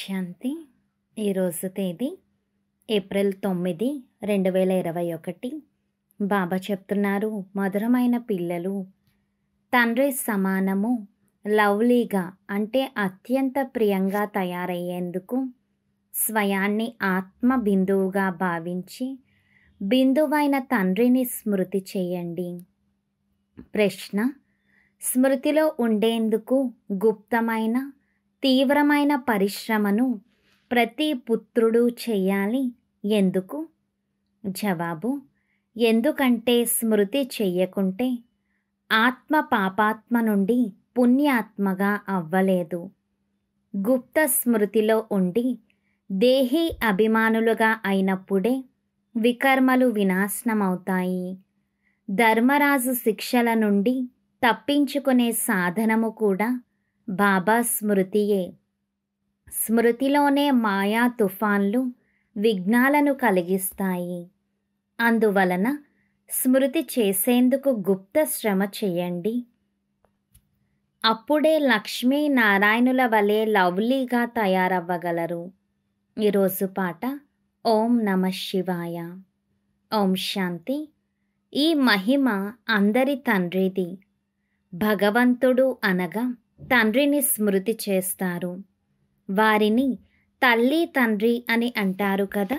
శాంతి ఈరోజు తేదీ ఏప్రిల్ తొమ్మిది రెండు వేల ఇరవై ఒకటి బాబా చెప్తున్నారు మధురమైన పిల్లలు తండ్రి సమానము లవ్లీగా అంటే అత్యంత ప్రియంగా తయారయ్యేందుకు స్వయాన్ని ఆత్మ బిందువుగా భావించి బిందువైన తండ్రిని స్మృతి చేయండి ప్రశ్న స్మృతిలో ఉండేందుకు గుప్తమైన తీవ్రమైన పరిశ్రమను ప్రతి పుత్రుడు చేయాలి ఎందుకు జవాబు ఎందుకంటే స్మృతి చెయ్యకుంటే ఆత్మ పాపాత్మ నుండి పుణ్యాత్మగా అవ్వలేదు గుప్త స్మృతిలో ఉండి దేహీ అభిమానులుగా అయినప్పుడే వికర్మలు వినాశనమవుతాయి ధర్మరాజు శిక్షల నుండి తప్పించుకునే సాధనము కూడా బాబా స్మృతియే స్మృతిలోనే మాయా తుఫాన్లు విఘ్నాలను కలిగిస్తాయి అందువలన స్మృతి చేసేందుకు గుప్త శ్రమ చేయండి అప్పుడే లక్ష్మీ నారాయణుల వలె లవ్లీగా తయారవ్వగలరు ఈరోజు పాట ఓం నమ శివాయ ఓం శాంతి ఈ మహిమ అందరి తండ్రిది భగవంతుడు అనగా తండ్రిని స్మృతి చేస్తారు వారిని తల్లి తండ్రి అని అంటారు కదా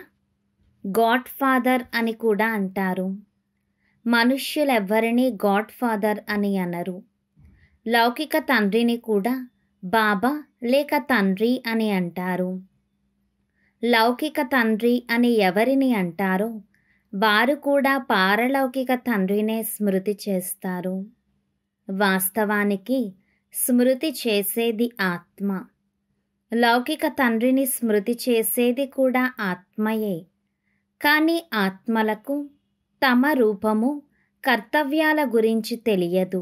గాడ్ ఫాదర్ అని కూడా అంటారు మనుష్యులెవ్వరినీ గాడ్ ఫాదర్ అని అనరు లౌకిక తండ్రిని కూడా బాబా లేక తండ్రి అని అంటారు లౌకిక తండ్రి అని ఎవరిని అంటారో వారు కూడా పారలౌకిక తండ్రినే స్మృతి చేస్తారు వాస్తవానికి స్మృతి చేసేది ఆత్మ లౌకిక తండ్రిని స్మృతి చేసేది కూడా ఆత్మయే కానీ ఆత్మలకు తమ రూపము కర్తవ్యాల గురించి తెలియదు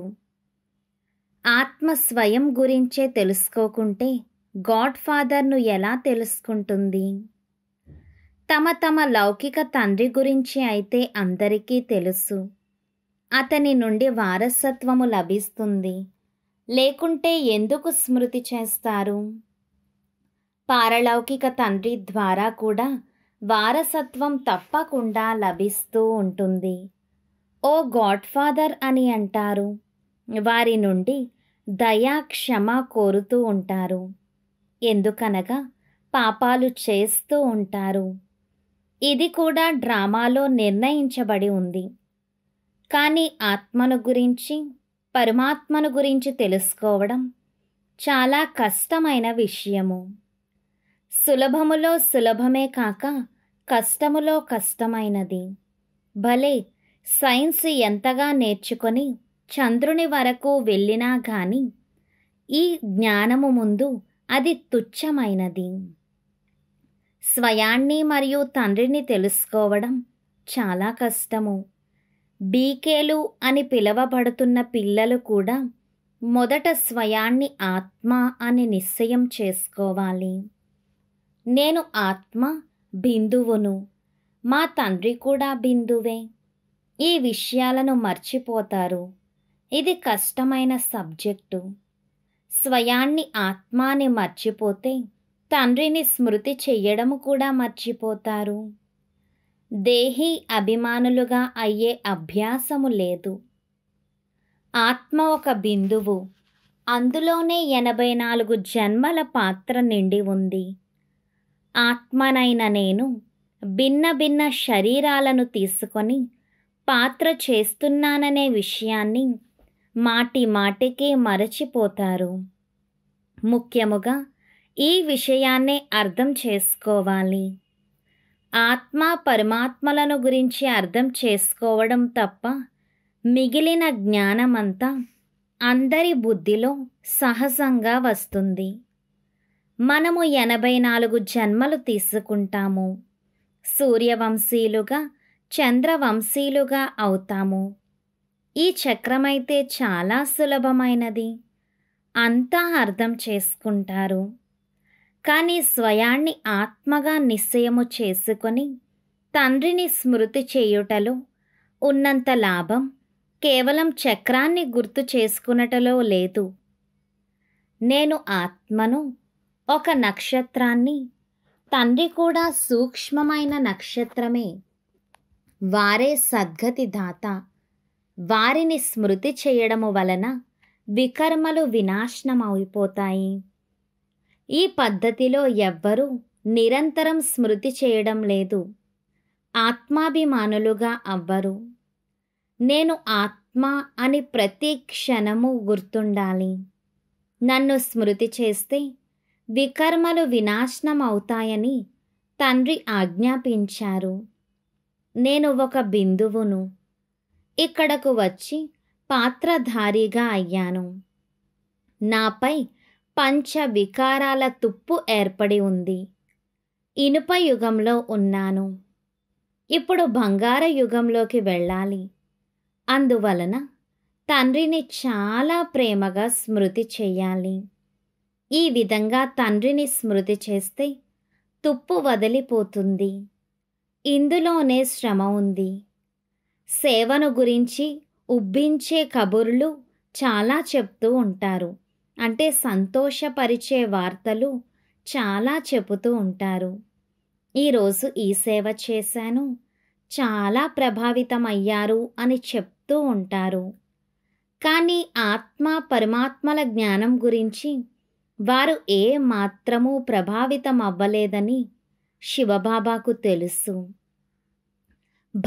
ఆత్మ స్వయం గురించే తెలుసుకోకుంటే గాడ్ ఫాదర్ను ఎలా తెలుసుకుంటుంది తమ తమ లౌకిక తండ్రి గురించి అయితే అందరికీ తెలుసు అతని నుండి వారసత్వము లభిస్తుంది లేకుంటే ఎందుకు స్మృతి చేస్తారు పారలౌకిక తండ్రి ద్వారా కూడా వారసత్వం తప్పకుండా లభిస్తూ ఉంటుంది ఓ గాడ్ఫాదర్ అని అంటారు వారి నుండి దయా క్షమ కోరుతూ ఉంటారు ఎందుకనగా పాపాలు చేస్తూ ఉంటారు ఇది కూడా డ్రామాలో నిర్ణయించబడి ఉంది కానీ ఆత్మను గురించి పరమాత్మను గురించి తెలుసుకోవడం చాలా కష్టమైన విషయము సులభములో సులభమే కాక కష్టములో కష్టమైనది భలే సైన్స్ ఎంతగా నేర్చుకొని చంద్రుని వరకు వెళ్ళినా కానీ ఈ జ్ఞానము ముందు అది తుచ్చమైనది స్వయాన్ని మరియు తండ్రిని తెలుసుకోవడం చాలా కష్టము బీకేలు అని పిలవబడుతున్న పిల్లలు కూడా మొదట స్వయాన్ని ఆత్మ అని నిశ్చయం చేసుకోవాలి నేను ఆత్మ బిందువును మా తండ్రి కూడా బిందువే ఈ విషయాలను మర్చిపోతారు ఇది కష్టమైన సబ్జెక్టు స్వయాన్ని ఆత్మాని మర్చిపోతే తండ్రిని స్మృతి చెయ్యడము కూడా మర్చిపోతారు దేహీ అభిమానులుగా అయ్యే అభ్యాసము లేదు ఆత్మ ఒక బిందువు అందులోనే ఎనభై నాలుగు జన్మల పాత్ర నిండి ఉంది ఆత్మనైన నేను భిన్న భిన్న శరీరాలను తీసుకొని పాత్ర చేస్తున్నాననే విషయాన్ని మాటి మాటికి మరచిపోతారు ముఖ్యముగా ఈ విషయాన్నే అర్థం చేసుకోవాలి ఆత్మ పరమాత్మలను గురించి అర్థం చేసుకోవడం తప్ప మిగిలిన జ్ఞానమంతా అందరి బుద్ధిలో సహజంగా వస్తుంది మనము ఎనభై నాలుగు జన్మలు తీసుకుంటాము సూర్యవంశీయులుగా చంద్రవంశీయులుగా అవుతాము ఈ చక్రమైతే చాలా సులభమైనది అంతా అర్థం చేసుకుంటారు కానీ స్వయాన్ని ఆత్మగా నిశ్చయము చేసుకొని తండ్రిని స్మృతి చేయుటలో ఉన్నంత లాభం కేవలం చక్రాన్ని గుర్తు చేసుకునటలో లేదు నేను ఆత్మను ఒక నక్షత్రాన్ని తండ్రి కూడా సూక్ష్మమైన నక్షత్రమే వారే సద్గతి దాత వారిని స్మృతి చేయడము వలన వికర్మలు వినాశనమైపోతాయి ఈ పద్ధతిలో ఎవ్వరూ నిరంతరం స్మృతి చేయడం లేదు ఆత్మాభిమానులుగా అవ్వరు నేను ఆత్మ అని ప్రతి క్షణము గుర్తుండాలి నన్ను స్మృతి చేస్తే వికర్మలు వినాశనం అవుతాయని తండ్రి ఆజ్ఞాపించారు నేను ఒక బిందువును ఇక్కడకు వచ్చి పాత్రధారిగా అయ్యాను నాపై పంచ వికారాల తుప్పు ఏర్పడి ఉంది ఇనుప యుగంలో ఉన్నాను ఇప్పుడు బంగార యుగంలోకి వెళ్ళాలి అందువలన తండ్రిని చాలా ప్రేమగా స్మృతి చేయాలి ఈ విధంగా తండ్రిని స్మృతి చేస్తే తుప్పు వదిలిపోతుంది ఇందులోనే శ్రమ ఉంది సేవను గురించి ఉబ్బించే కబుర్లు చాలా చెప్తూ ఉంటారు అంటే సంతోషపరిచే వార్తలు చాలా చెబుతూ ఉంటారు ఈరోజు ఈ సేవ చేశాను చాలా ప్రభావితమయ్యారు అని చెప్తూ ఉంటారు కానీ ఆత్మ పరమాత్మల జ్ఞానం గురించి వారు ఏ మాత్రమూ ప్రభావితం అవ్వలేదని శివబాబాకు తెలుసు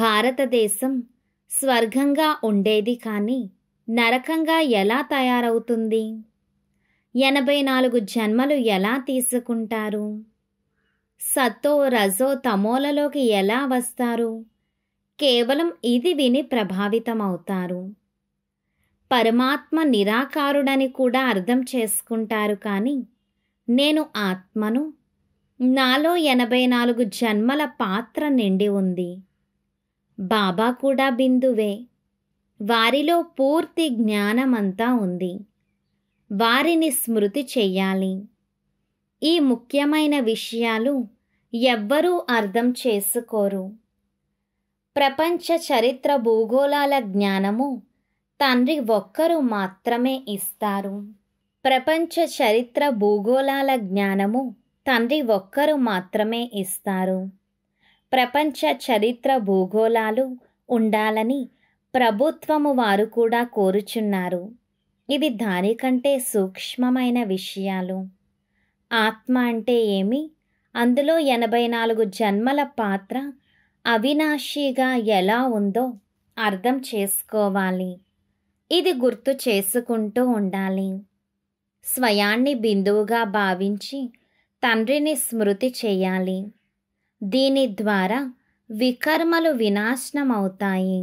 భారతదేశం స్వర్గంగా ఉండేది కానీ నరకంగా ఎలా తయారవుతుంది ఎనభై నాలుగు జన్మలు ఎలా తీసుకుంటారు సత్తో రజో తమోలలోకి ఎలా వస్తారు కేవలం ఇది విని ప్రభావితమవుతారు పరమాత్మ నిరాకారుడని కూడా అర్థం చేసుకుంటారు కానీ నేను ఆత్మను నాలో ఎనభై నాలుగు జన్మల పాత్ర నిండి ఉంది బాబా కూడా బిందువే వారిలో పూర్తి జ్ఞానమంతా ఉంది వారిని స్మృతి చెయ్యాలి ఈ ముఖ్యమైన విషయాలు ఎవ్వరూ అర్థం చేసుకోరు ప్రపంచ చరిత్ర భూగోళాల జ్ఞానము తండ్రి ఒక్కరు మాత్రమే ఇస్తారు ప్రపంచ చరిత్ర భూగోళాల జ్ఞానము తండ్రి ఒక్కరు మాత్రమే ఇస్తారు ప్రపంచ చరిత్ర భూగోళాలు ఉండాలని ప్రభుత్వము వారు కూడా కోరుచున్నారు ఇవి దాని కంటే సూక్ష్మమైన విషయాలు ఆత్మ అంటే ఏమి అందులో ఎనభై నాలుగు జన్మల పాత్ర అవినాశిగా ఎలా ఉందో అర్థం చేసుకోవాలి ఇది గుర్తు చేసుకుంటూ ఉండాలి స్వయాన్ని బిందువుగా భావించి తండ్రిని స్మృతి చేయాలి దీని ద్వారా వికర్మలు వినాశనమవుతాయి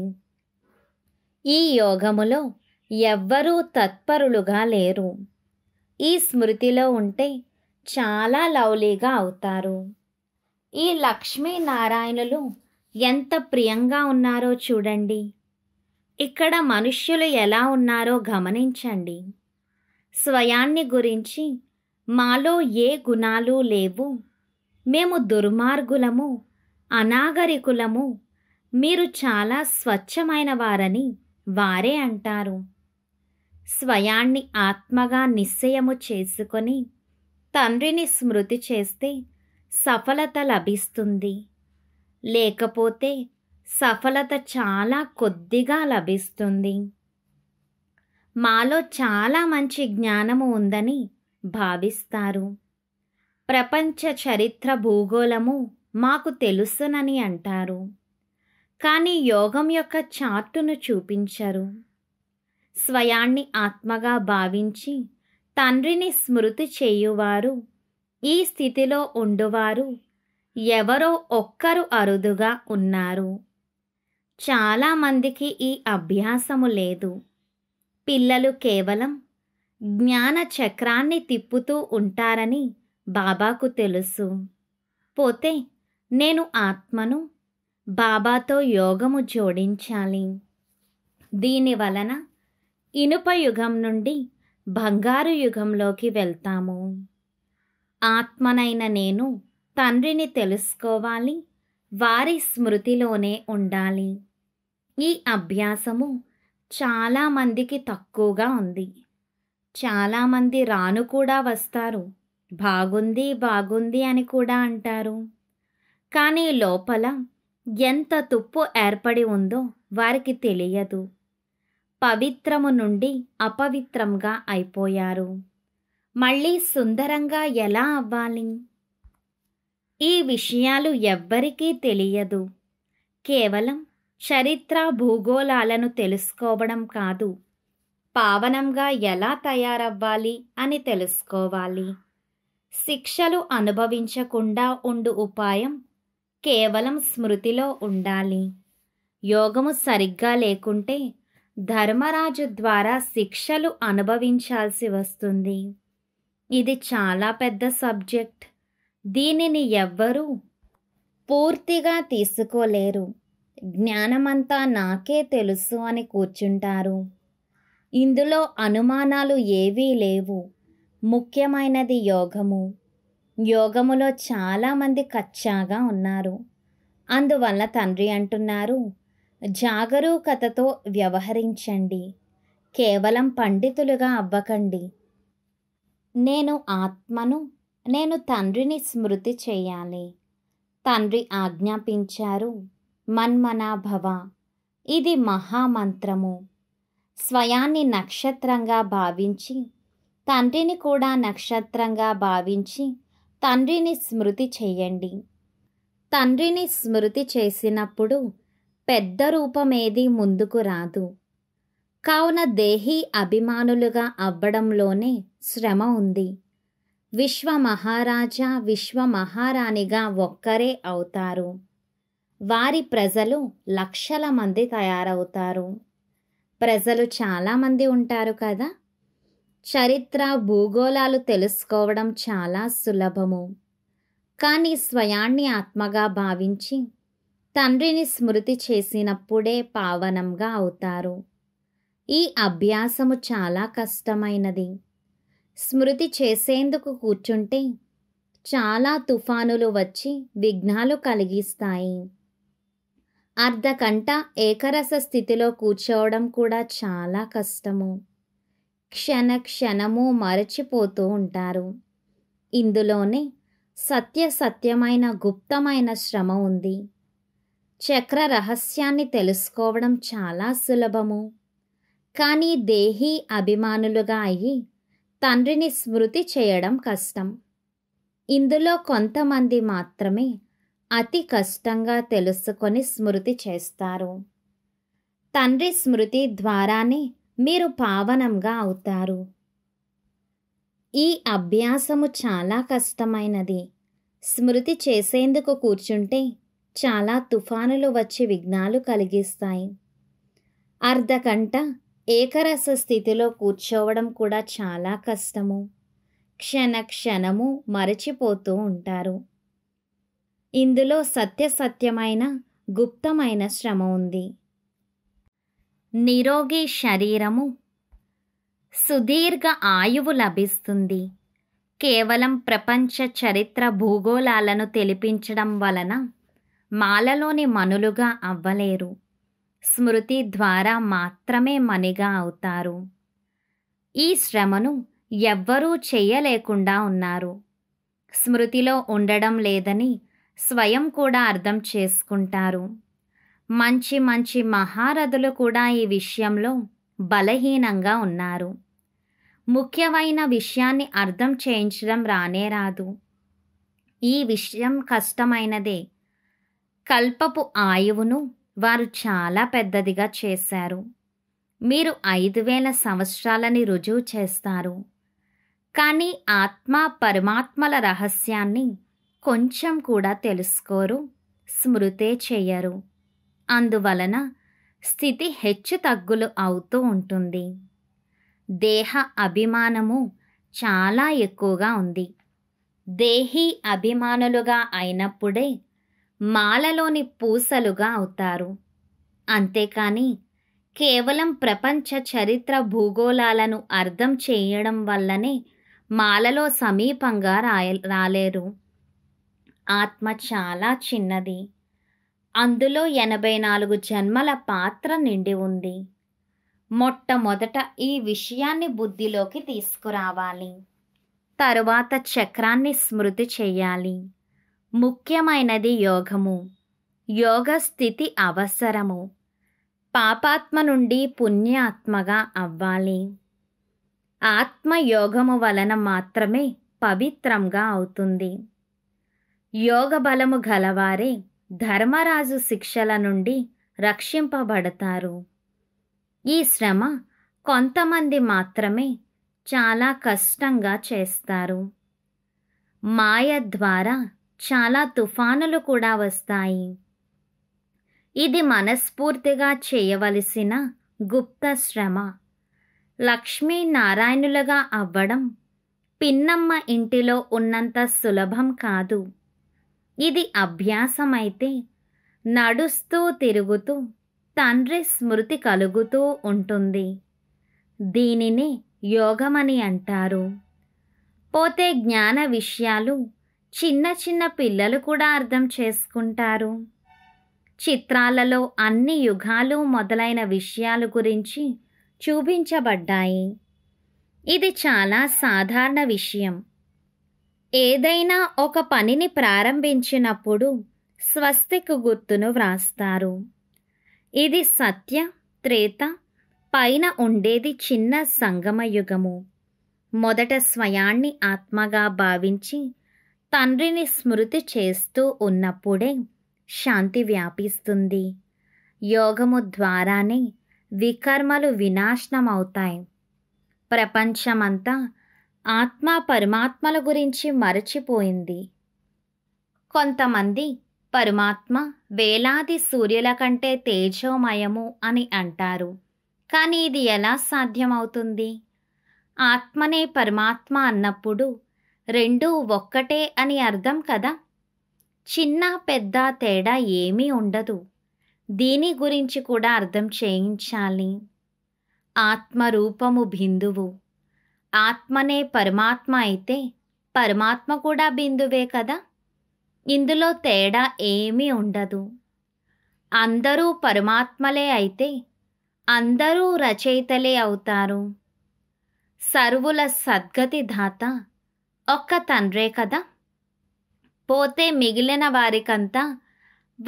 ఈ యోగములో ఎవ్వరూ తత్పరులుగా లేరు ఈ స్మృతిలో ఉంటే చాలా లవ్లీగా అవుతారు ఈ లక్ష్మీనారాయణులు ఎంత ప్రియంగా ఉన్నారో చూడండి ఇక్కడ మనుష్యులు ఎలా ఉన్నారో గమనించండి స్వయాన్ని గురించి మాలో ఏ గుణాలు లేవు మేము దుర్మార్గులము అనాగరికులము మీరు చాలా స్వచ్ఛమైన వారని వారే అంటారు స్వయాన్ని ఆత్మగా నిశ్చయము చేసుకొని తండ్రిని స్మృతి చేస్తే సఫలత లభిస్తుంది లేకపోతే సఫలత చాలా కొద్దిగా లభిస్తుంది మాలో చాలా మంచి జ్ఞానము ఉందని భావిస్తారు ప్రపంచ చరిత్ర భూగోళము మాకు తెలుసునని అంటారు కానీ యోగం యొక్క చార్టును చూపించరు స్వయాన్ని ఆత్మగా భావించి తండ్రిని స్మృతి చేయువారు ఈ స్థితిలో ఉండువారు ఎవరో ఒక్కరు అరుదుగా ఉన్నారు చాలామందికి ఈ అభ్యాసము లేదు పిల్లలు కేవలం జ్ఞాన చక్రాన్ని తిప్పుతూ ఉంటారని బాబాకు తెలుసు పోతే నేను ఆత్మను బాబాతో యోగము జోడించాలి దీని వలన ఇనుప యుగం నుండి బంగారు యుగంలోకి వెళ్తాము ఆత్మనైన నేను తండ్రిని తెలుసుకోవాలి వారి స్మృతిలోనే ఉండాలి ఈ అభ్యాసము చాలామందికి తక్కువగా ఉంది చాలామంది రాను కూడా వస్తారు బాగుంది బాగుంది అని కూడా అంటారు కానీ లోపల ఎంత తుప్పు ఏర్పడి ఉందో వారికి తెలియదు పవిత్రము నుండి అపవిత్రంగా అయిపోయారు మళ్ళీ సుందరంగా ఎలా అవ్వాలి ఈ విషయాలు ఎవ్వరికీ తెలియదు కేవలం చరిత్ర భూగోళాలను తెలుసుకోవడం కాదు పావనంగా ఎలా తయారవ్వాలి అని తెలుసుకోవాలి శిక్షలు అనుభవించకుండా ఉండు ఉపాయం కేవలం స్మృతిలో ఉండాలి యోగము సరిగ్గా లేకుంటే ధర్మరాజు ద్వారా శిక్షలు అనుభవించాల్సి వస్తుంది ఇది చాలా పెద్ద సబ్జెక్ట్ దీనిని ఎవ్వరూ పూర్తిగా తీసుకోలేరు జ్ఞానమంతా నాకే తెలుసు అని కూర్చుంటారు ఇందులో అనుమానాలు ఏవీ లేవు ముఖ్యమైనది యోగము యోగములో చాలామంది కచ్చాగా ఉన్నారు అందువల్ల తండ్రి అంటున్నారు జాగరూకతతో వ్యవహరించండి కేవలం పండితులుగా అవ్వకండి నేను ఆత్మను నేను తండ్రిని స్మృతి చేయాలి తండ్రి ఆజ్ఞాపించారు మన్మనా భవ ఇది మహామంత్రము స్వయాన్ని నక్షత్రంగా భావించి తండ్రిని కూడా నక్షత్రంగా భావించి తండ్రిని స్మృతి చేయండి తండ్రిని స్మృతి చేసినప్పుడు పెద్ద రూపమేది ముందుకు రాదు కావున దేహీ అభిమానులుగా అవ్వడంలోనే శ్రమ ఉంది విశ్వమహారాజా విశ్వమహారాణిగా ఒక్కరే అవుతారు వారి ప్రజలు లక్షల మంది తయారవుతారు ప్రజలు చాలామంది ఉంటారు కదా చరిత్ర భూగోళాలు తెలుసుకోవడం చాలా సులభము కానీ స్వయాన్ని ఆత్మగా భావించి తండ్రిని స్మృతి చేసినప్పుడే పావనంగా అవుతారు ఈ అభ్యాసము చాలా కష్టమైనది స్మృతి చేసేందుకు కూర్చుంటే చాలా తుఫానులు వచ్చి విఘ్నాలు కలిగిస్తాయి అర్ధకంట ఏకరస స్థితిలో కూర్చోవడం కూడా చాలా కష్టము క్షణ క్షణము మరచిపోతూ ఉంటారు ఇందులోనే సత్య సత్యమైన గుప్తమైన శ్రమ ఉంది చక్ర రహస్యాన్ని తెలుసుకోవడం చాలా సులభము కానీ దేహీ అభిమానులుగా అయి తండ్రిని స్మృతి చేయడం కష్టం ఇందులో కొంతమంది మాత్రమే అతి కష్టంగా తెలుసుకొని స్మృతి చేస్తారు తండ్రి స్మృతి ద్వారానే మీరు పావనంగా అవుతారు ఈ అభ్యాసము చాలా కష్టమైనది స్మృతి చేసేందుకు కూర్చుంటే చాలా తుఫానులు వచ్చి విఘ్నాలు కలిగిస్తాయి అర్ధకంట ఏకరస స్థితిలో కూర్చోవడం కూడా చాలా కష్టము క్షణ క్షణము మరచిపోతూ ఉంటారు ఇందులో సత్యసత్యమైన గుప్తమైన శ్రమ ఉంది నిరోగి శరీరము సుదీర్ఘ ఆయువు లభిస్తుంది కేవలం ప్రపంచ చరిత్ర భూగోళాలను తెలిపించడం వలన మాలలోని మనులుగా అవ్వలేరు స్మృతి ద్వారా మాత్రమే మనిగా అవుతారు ఈ శ్రమను ఎవ్వరూ చేయలేకుండా ఉన్నారు స్మృతిలో ఉండడం లేదని స్వయం కూడా అర్థం చేసుకుంటారు మంచి మంచి మహారథులు కూడా ఈ విషయంలో బలహీనంగా ఉన్నారు ముఖ్యమైన విషయాన్ని అర్థం చేయించడం రానే రాదు ఈ విషయం కష్టమైనదే కల్పపు ఆయువును వారు చాలా పెద్దదిగా చేశారు మీరు ఐదు వేల సంవత్సరాలని రుజువు చేస్తారు కానీ ఆత్మ పరమాత్మల రహస్యాన్ని కొంచెం కూడా తెలుసుకోరు స్మృతే చేయరు అందువలన స్థితి హెచ్చు తగ్గులు అవుతూ ఉంటుంది దేహ అభిమానము చాలా ఎక్కువగా ఉంది దేహీ అభిమానులుగా అయినప్పుడే మాలలోని పూసలుగా అవుతారు అంతేకాని కేవలం ప్రపంచ చరిత్ర భూగోళాలను అర్థం చేయడం వల్లనే మాలలో సమీపంగా రాయ రాలేరు ఆత్మ చాలా చిన్నది అందులో ఎనభై నాలుగు జన్మల పాత్ర నిండి ఉంది మొట్టమొదట ఈ విషయాన్ని బుద్ధిలోకి తీసుకురావాలి తరువాత చక్రాన్ని స్మృతి చేయాలి ముఖ్యమైనది యోగము యోగ స్థితి అవసరము పాపాత్మ నుండి పుణ్యాత్మగా అవ్వాలి ఆత్మయోగము వలన మాత్రమే పవిత్రంగా అవుతుంది యోగ బలము గలవారే ధర్మరాజు శిక్షల నుండి రక్షింపబడతారు ఈ శ్రమ కొంతమంది మాత్రమే చాలా కష్టంగా చేస్తారు మాయ ద్వారా చాలా తుఫానులు కూడా వస్తాయి ఇది మనస్ఫూర్తిగా చేయవలసిన గుప్త శ్రమ లక్ష్మీ నారాయణులుగా అవ్వడం పిన్నమ్మ ఇంటిలో ఉన్నంత సులభం కాదు ఇది అభ్యాసమైతే నడుస్తూ తిరుగుతూ తండ్రి స్మృతి కలుగుతూ ఉంటుంది దీనిని యోగమని అంటారు పోతే జ్ఞాన విషయాలు చిన్న చిన్న పిల్లలు కూడా అర్థం చేసుకుంటారు చిత్రాలలో అన్ని యుగాలు మొదలైన విషయాలు గురించి చూపించబడ్డాయి ఇది చాలా సాధారణ విషయం ఏదైనా ఒక పనిని ప్రారంభించినప్పుడు స్వస్తిక్ గుర్తును వ్రాస్తారు ఇది సత్య త్రేత పైన ఉండేది చిన్న సంగమయుగము మొదట స్వయాన్ని ఆత్మగా భావించి తండ్రిని స్మృతి చేస్తూ ఉన్నప్పుడే శాంతి వ్యాపిస్తుంది యోగము ద్వారానే వికర్మలు వినాశనమవుతాయి ప్రపంచమంతా ఆత్మ పరమాత్మల గురించి మరచిపోయింది కొంతమంది పరమాత్మ వేలాది సూర్యుల కంటే తేజోమయము అని అంటారు కానీ ఇది ఎలా సాధ్యమవుతుంది ఆత్మనే పరమాత్మ అన్నప్పుడు రెండూ ఒక్కటే అని అర్థం కదా చిన్న పెద్ద తేడా ఏమీ ఉండదు దీని గురించి కూడా అర్థం చేయించాలి ఆత్మరూపము బిందువు ఆత్మనే పరమాత్మ అయితే పరమాత్మ కూడా బిందువే కదా ఇందులో తేడా ఏమీ ఉండదు అందరూ పరమాత్మలే అయితే అందరూ రచయితలే అవుతారు సర్వుల సద్గతి దాత ఒక్క తండ్రే కదా పోతే మిగిలిన వారికంతా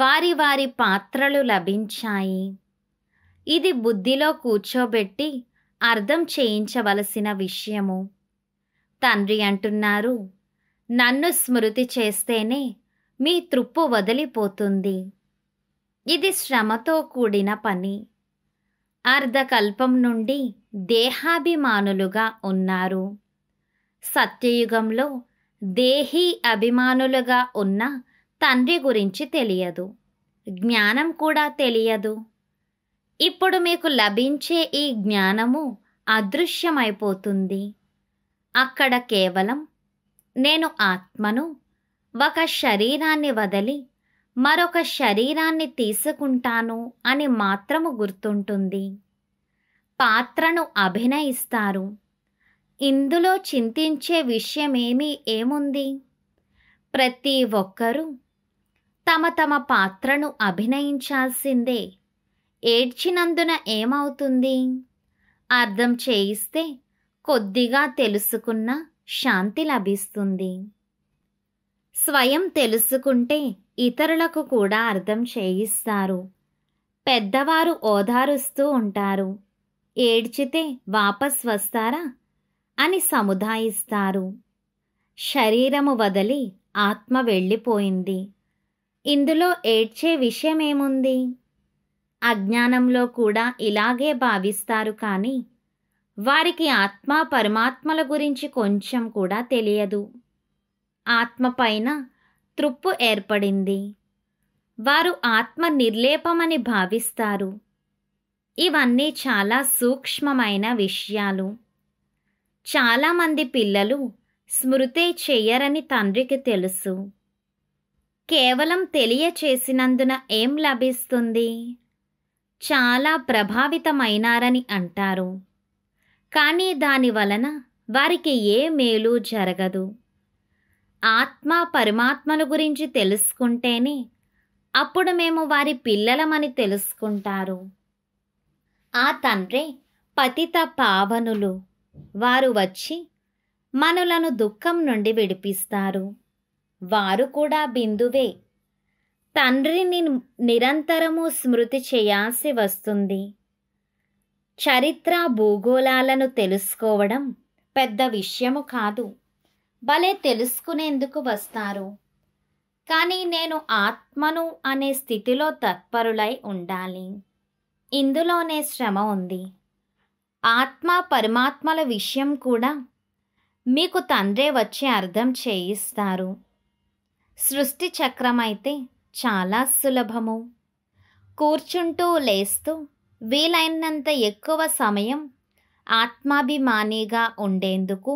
వారి వారి పాత్రలు లభించాయి ఇది బుద్ధిలో కూర్చోబెట్టి అర్థం చేయించవలసిన విషయము తండ్రి అంటున్నారు నన్ను స్మృతి చేస్తేనే మీ తృప్పు వదిలిపోతుంది ఇది శ్రమతో కూడిన పని అర్ధకల్పం నుండి దేహాభిమానులుగా ఉన్నారు సత్యయుగంలో దేహీ అభిమానులుగా ఉన్న తండ్రి గురించి తెలియదు జ్ఞానం కూడా తెలియదు ఇప్పుడు మీకు లభించే ఈ జ్ఞానము అదృశ్యమైపోతుంది అక్కడ కేవలం నేను ఆత్మను ఒక శరీరాన్ని వదిలి మరొక శరీరాన్ని తీసుకుంటాను అని మాత్రము గుర్తుంటుంది పాత్రను అభినయిస్తారు ఇందులో చింతించే విషయమేమీ ఏముంది ప్రతి ఒక్కరూ తమ తమ పాత్రను అభినయించాల్సిందే ఏడ్చినందున ఏమవుతుంది అర్థం చేయిస్తే కొద్దిగా తెలుసుకున్న శాంతి లభిస్తుంది స్వయం తెలుసుకుంటే ఇతరులకు కూడా అర్థం చేయిస్తారు పెద్దవారు ఓదారుస్తూ ఉంటారు ఏడ్చితే వాపస్ వస్తారా అని సముదాయిస్తారు శరీరము వదలి ఆత్మ వెళ్ళిపోయింది ఇందులో ఏడ్చే విషయమేముంది అజ్ఞానంలో కూడా ఇలాగే భావిస్తారు కానీ వారికి ఆత్మ పరమాత్మల గురించి కొంచెం కూడా తెలియదు ఆత్మ పైన తృప్పు ఏర్పడింది వారు ఆత్మ నిర్లేపమని భావిస్తారు ఇవన్నీ చాలా సూక్ష్మమైన విషయాలు చాలామంది పిల్లలు స్మృతే చెయ్యరని తండ్రికి తెలుసు కేవలం తెలియచేసినందున ఏం లభిస్తుంది చాలా ప్రభావితమైనారని అంటారు కానీ దాని వలన వారికి ఏ మేలు జరగదు ఆత్మ పరమాత్మను గురించి తెలుసుకుంటేనే అప్పుడు మేము వారి పిల్లలమని తెలుసుకుంటారు ఆ తండ్రి పతిత పావనులు వారు వచ్చి మనలను దుఃఖం నుండి విడిపిస్తారు వారు కూడా బిందువే తండ్రిని నిరంతరము స్మృతి చేయాల్సి వస్తుంది చరిత్ర భూగోళాలను తెలుసుకోవడం పెద్ద విషయము కాదు భలే తెలుసుకునేందుకు వస్తారు కానీ నేను ఆత్మను అనే స్థితిలో తత్పరులై ఉండాలి ఇందులోనే శ్రమ ఉంది ఆత్మ పరమాత్మల విషయం కూడా మీకు తండ్రే వచ్చి అర్థం చేయిస్తారు సృష్టి చక్రం అయితే చాలా సులభము కూర్చుంటూ లేస్తూ వీలైనంత ఎక్కువ సమయం ఆత్మాభిమానిగా ఉండేందుకు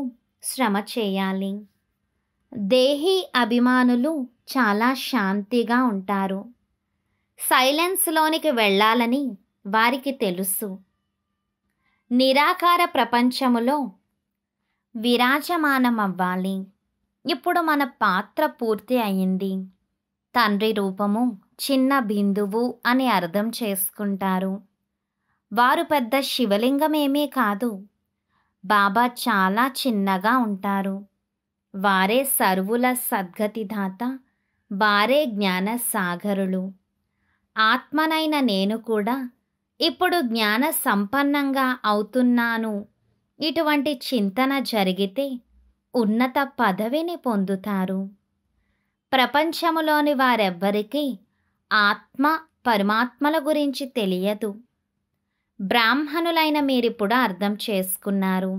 శ్రమ చేయాలి దేహి అభిమానులు చాలా శాంతిగా ఉంటారు సైలెన్స్లోనికి వెళ్ళాలని వారికి తెలుసు నిరాకార ప్రపంచములో విరాజమానమవ్వాలి ఇప్పుడు మన పాత్ర పూర్తి అయింది తండ్రి రూపము చిన్న బిందువు అని అర్థం చేసుకుంటారు వారు పెద్ద శివలింగమేమీ కాదు బాబా చాలా చిన్నగా ఉంటారు వారే సర్వుల సద్గతిదాత వారే జ్ఞాన సాగరులు ఆత్మనైన నేను కూడా ఇప్పుడు జ్ఞాన సంపన్నంగా అవుతున్నాను ఇటువంటి చింతన జరిగితే ఉన్నత పదవిని పొందుతారు ప్రపంచములోని వారెవ్వరికీ ఆత్మ పరమాత్మల గురించి తెలియదు బ్రాహ్మణులైన మీరిప్పుడు అర్థం చేసుకున్నారు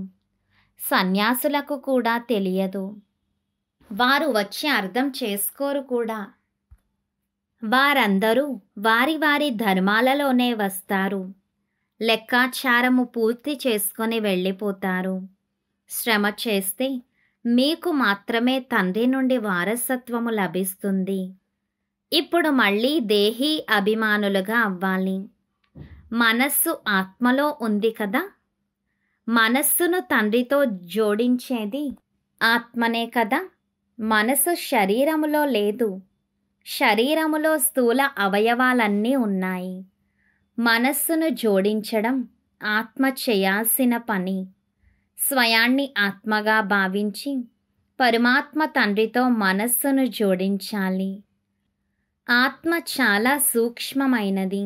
సన్యాసులకు కూడా తెలియదు వారు వచ్చి అర్థం చేసుకోరు కూడా వారందరూ వారి వారి ధర్మాలలోనే వస్తారు లెక్కాచారము పూర్తి చేసుకొని వెళ్ళిపోతారు శ్రమ చేస్తే మీకు మాత్రమే తండ్రి నుండి వారసత్వము లభిస్తుంది ఇప్పుడు మళ్ళీ దేహీ అభిమానులుగా అవ్వాలి మనస్సు ఆత్మలో ఉంది కదా మనస్సును తండ్రితో జోడించేది ఆత్మనే కదా మనసు శరీరములో లేదు శరీరములో స్థూల అవయవాలన్నీ ఉన్నాయి మనస్సును జోడించడం ఆత్మ చేయాల్సిన పని స్వయాన్ని ఆత్మగా భావించి పరమాత్మ తండ్రితో మనస్సును జోడించాలి ఆత్మ చాలా సూక్ష్మమైనది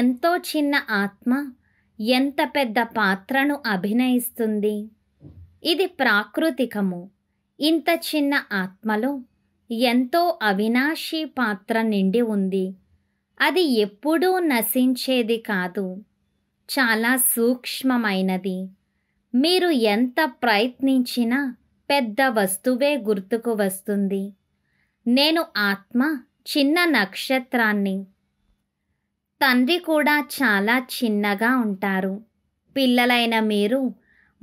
ఎంతో చిన్న ఆత్మ ఎంత పెద్ద పాత్రను అభినయిస్తుంది ఇది ప్రాకృతికము ఇంత చిన్న ఆత్మలో ఎంతో అవినాశీ పాత్ర నిండి ఉంది అది ఎప్పుడూ నశించేది కాదు చాలా సూక్ష్మమైనది మీరు ఎంత ప్రయత్నించినా పెద్ద వస్తువే గుర్తుకు వస్తుంది నేను ఆత్మ చిన్న నక్షత్రాన్ని తండ్రి కూడా చాలా చిన్నగా ఉంటారు పిల్లలైన మీరు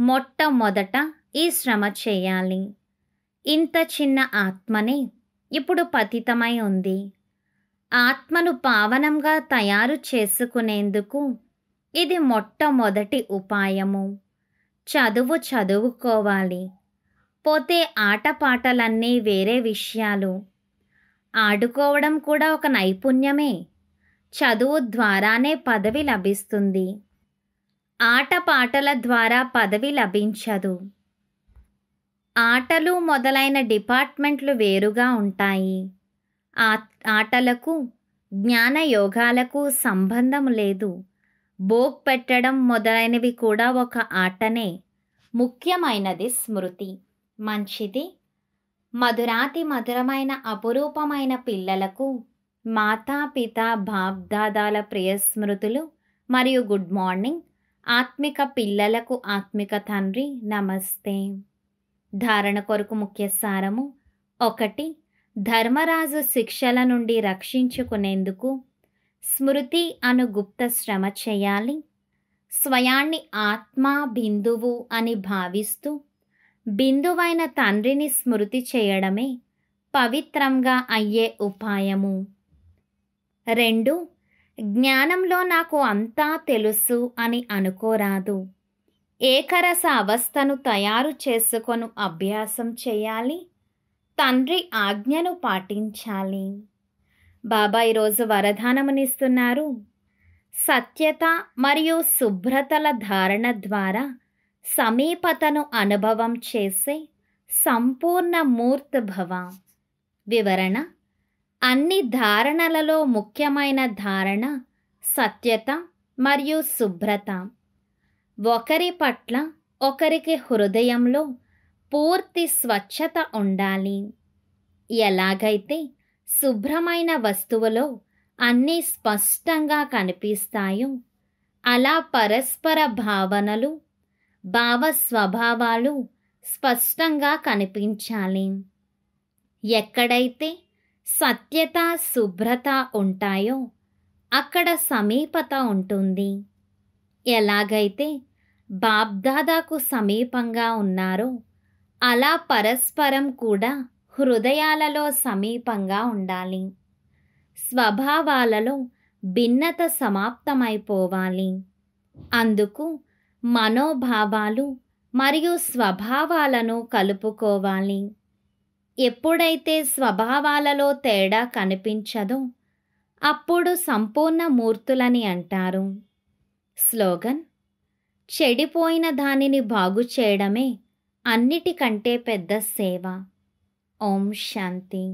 మొట్టమొదట ఈ శ్రమ చేయాలి ఇంత చిన్న ఆత్మనే ఇప్పుడు పతితమై ఉంది ఆత్మను పావనంగా తయారు చేసుకునేందుకు ఇది మొట్టమొదటి ఉపాయము చదువు చదువుకోవాలి పోతే ఆటపాటలన్నీ వేరే విషయాలు ఆడుకోవడం కూడా ఒక నైపుణ్యమే చదువు ద్వారానే పదవి లభిస్తుంది ఆటపాటల ద్వారా పదవి లభించదు ఆటలు మొదలైన డిపార్ట్మెంట్లు వేరుగా ఉంటాయి ఆటలకు జ్ఞాన యోగాలకు సంబంధం లేదు బోగ్ పెట్టడం మొదలైనవి కూడా ఒక ఆటనే ముఖ్యమైనది స్మృతి మంచిది మధురాతి మధురమైన అపురూపమైన పిల్లలకు మాతా పిత బాబ్దాదాల ప్రియ స్మృతులు మరియు గుడ్ మార్నింగ్ ఆత్మిక పిల్లలకు ఆత్మిక తండ్రి నమస్తే ధారణ కొరకు ముఖ్య సారము ఒకటి ధర్మరాజు శిక్షల నుండి రక్షించుకునేందుకు స్మృతి అను గుప్త శ్రమ చేయాలి స్వయాన్ని ఆత్మ బిందువు అని భావిస్తూ బిందువైన తండ్రిని స్మృతి చేయడమే పవిత్రంగా అయ్యే ఉపాయము రెండు జ్ఞానంలో నాకు అంతా తెలుసు అని అనుకోరాదు ఏకరస అవస్థను తయారు చేసుకొను అభ్యాసం చేయాలి తండ్రి ఆజ్ఞను పాటించాలి బాబా ఈరోజు వరదానమునిస్తున్నారు సత్యత మరియు శుభ్రతల ధారణ ద్వారా సమీపతను అనుభవం చేసే సంపూర్ణ మూర్త్ భవ వివరణ అన్ని ధారణలలో ముఖ్యమైన ధారణ సత్యత మరియు శుభ్రత ఒకరి పట్ల ఒకరికి హృదయంలో పూర్తి స్వచ్ఛత ఉండాలి ఎలాగైతే శుభ్రమైన వస్తువులో అన్నీ స్పష్టంగా కనిపిస్తాయో అలా పరస్పర భావనలు భావ స్వభావాలు స్పష్టంగా కనిపించాలి ఎక్కడైతే సత్యత శుభ్రత ఉంటాయో అక్కడ సమీపత ఉంటుంది ఎలాగైతే బాబ్దాదాకు సమీపంగా ఉన్నారో అలా పరస్పరం కూడా హృదయాలలో సమీపంగా ఉండాలి స్వభావాలలో భిన్నత సమాప్తమైపోవాలి అందుకు మనోభావాలు మరియు స్వభావాలను కలుపుకోవాలి ఎప్పుడైతే స్వభావాలలో తేడా కనిపించదో అప్పుడు సంపూర్ణ మూర్తులని అంటారు స్లోగన్ చెడిపోయిన దానిని బాగు చేయడమే అన్నిటికంటే పెద్ద సేవ ఓం శాంతి